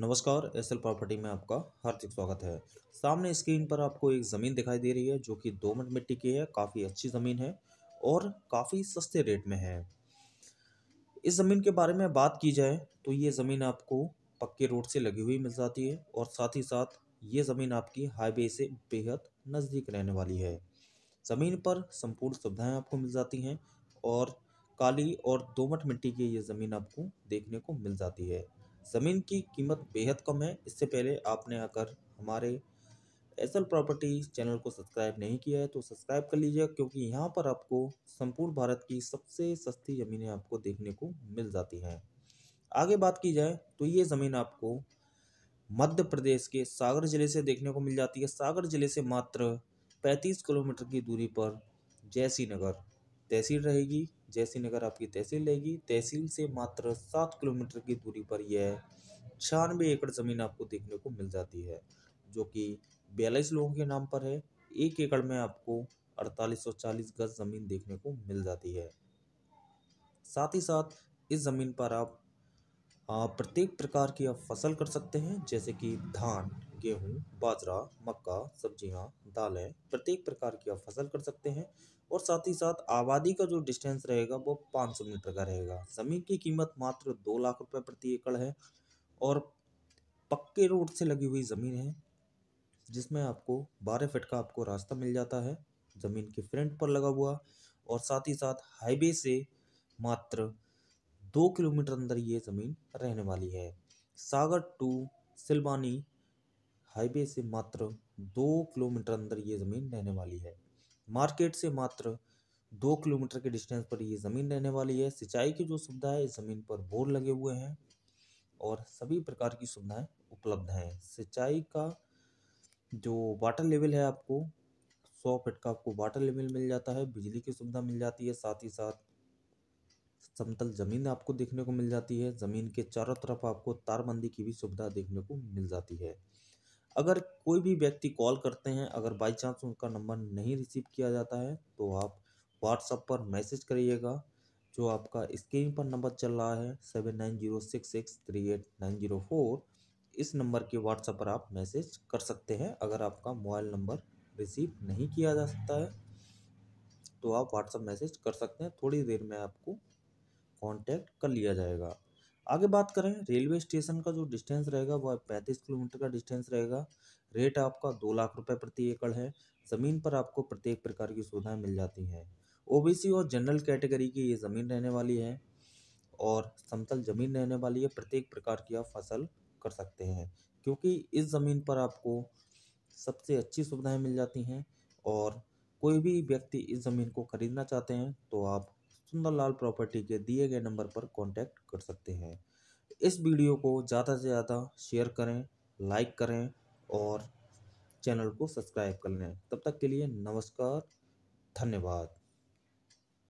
नमस्कार S L property में आपका हार्दिक स्वागत है सामने स्क्रीन पर आपको एक ज़मीन दिखाई दे रही है जो कि मिनट मिट्टी की है काफ़ी अच्छी ज़मीन है और काफ़ी सस्ते रेट में है इस ज़मीन के बारे में बात की जाए तो ये ज़मीन आपको पक्के रोड से लगी हुई मिल जाती है और साथ ही साथ ये ज़मीन आपकी हाईवे से बेहद नज़दीक रहने वाली है ज़मीन पर संपूर्ण सुविधाएँ आपको मिल जाती हैं और काली और दोमट मिट्टी की ये ज़मीन आपको देखने को मिल जाती है ज़मीन की कीमत बेहद कम है इससे पहले आपने आकर हमारे एसल प्रॉपर्टी चैनल को सब्सक्राइब नहीं किया है तो सब्सक्राइब कर लीजिएगा क्योंकि यहाँ पर आपको संपूर्ण भारत की सबसे सस्ती ज़मीनें आपको देखने को मिल जाती हैं आगे बात की जाए तो ये ज़मीन आपको मध्य प्रदेश के सागर ज़िले से देखने को मिल जाती है सागर ज़िले से मात्र पैंतीस किलोमीटर की दूरी पर जैसी नगर तहसील रहेगी जैसी नगर आपकी तहसील रहेगी तहसील से मात्र सात किलोमीटर की दूरी पर यह छियानवे एकड़ ज़मीन आपको देखने को मिल जाती है जो कि बयालीस लोगों के नाम पर है एक एकड़ में आपको अड़तालीस सौ चालीस गज ज़मीन देखने को मिल जाती है साथ ही साथ इस ज़मीन पर आप प्रत्येक प्रकार की आप फसल कर सकते हैं जैसे कि धान गेहूँ बाजरा मक्का सब्जियाँ दालें प्रत्येक प्रकार की आप फसल कर सकते हैं और साथ ही साथ आबादी का जो डिस्टेंस रहेगा वो 500 मीटर का रहेगा ज़मीन की कीमत मात्र दो लाख रुपए प्रति एकड़ है और पक्के रोड से लगी हुई ज़मीन है जिसमें आपको बारह फिट का आपको रास्ता मिल जाता है ज़मीन के फ्रंट पर लगा हुआ और साथ ही साथ हाईवे से मात्र दो किलोमीटर अंदर ये ज़मीन रहने वाली है सागर टू सिलवानी हाईवे से मात्र दो किलोमीटर अंदर ये ज़मीन रहने वाली है मार्केट से मात्र दो किलोमीटर के डिस्टेंस पर ये ज़मीन रहने वाली है सिंचाई की जो सुविधा है इस ज़मीन पर बोर लगे हुए हैं और सभी प्रकार की सुविधाएं उपलब्ध हैं सिंचाई का जो वाटर लेवल है आपको सौ फिट का आपको वाटर लेवल मिल जाता है बिजली की सुविधा मिल जाती है साथ ही साथ समतल ज़मीन आपको देखने को मिल जाती है ज़मीन के चारों तरफ आपको तारबंदी की भी सुविधा देखने को मिल जाती है अगर कोई भी व्यक्ति कॉल करते हैं अगर बाई चांस उनका नंबर नहीं रिसीव किया जाता है तो आप व्हाट्सअप पर मैसेज करिएगा जो आपका स्क्रीन पर नंबर चल रहा है seven nine zero six six three eight nine zero four इस नंबर के व्हाट्सएप पर आप मैसेज कर सकते हैं अगर आपका मोबाइल नंबर रिसीव नहीं किया जा सकता है तो आप व्हाट्सएप मैसेज कर सकते हैं थोड़ी देर में आपको कांटेक्ट कर लिया जाएगा आगे बात करें रेलवे स्टेशन का जो डिस्टेंस रहेगा वह पैंतीस किलोमीटर का डिस्टेंस रहेगा रेट आपका दो लाख रुपए प्रति एकड़ है ज़मीन पर आपको प्रत्येक प्रकार की सुविधाएं मिल जाती हैं ओबीसी और जनरल कैटेगरी की ये ज़मीन रहने वाली है और समतल ज़मीन रहने वाली है प्रत्येक प्रकार की आप फसल कर सकते हैं क्योंकि इस ज़मीन पर आपको सबसे अच्छी सुविधाएं मिल जाती हैं और कोई भी व्यक्ति इस ज़मीन को ख़रीदना चाहते हैं तो आप सुंदरलाल प्रॉपर्टी के दिए गए नंबर पर कॉन्टैक्ट कर सकते हैं इस वीडियो को ज़्यादा से ज़्यादा शेयर करें लाइक करें और चैनल को सब्सक्राइब कर लें तब तक के लिए नमस्कार धन्यवाद